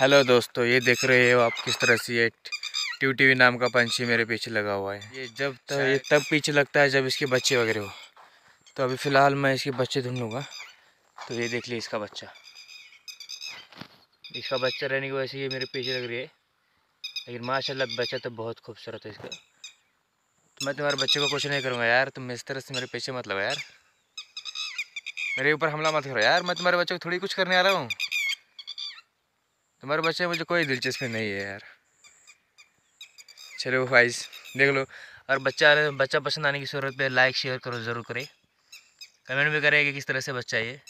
hello दोस्तों ये देख रहे हो आप किस तरह से ये ट्यूटीवी नाम का पंछी मेरे पीछे लगा हुआ है ये जब तक तो ये तब पीछे लगता है जब इसके बच्चे वगैरह हो तो अभी फ़िलहाल मैं इसके बच्चे ढूंढ लूँगा तो ये देख लीजिए इसका बच्चा इसका बच्चा रहने की वजह से ये मेरे पीछे लग रही है लेकिन माशाल्लाह बच्चा तो बहुत खूबसूरत है इसका तो मैं तुम्हारे बच्चे को कुछ नहीं करूँगा यार तुम इस तरह से मेरे पीछे मत लगा यार मेरे ऊपर हमला मत करो यार मैं तुम्हारे बच्चे को थोड़ी कुछ करने आ रहा हूँ तुम्हारे बच्चे मुझे कोई दिलचस्पी नहीं है यार चलो फाइज देख लो और बच्चा बच्चा पसंद आने की सूरत पे लाइक शेयर करो ज़रूर करें कमेंट भी करें कि किस तरह से बच्चा ये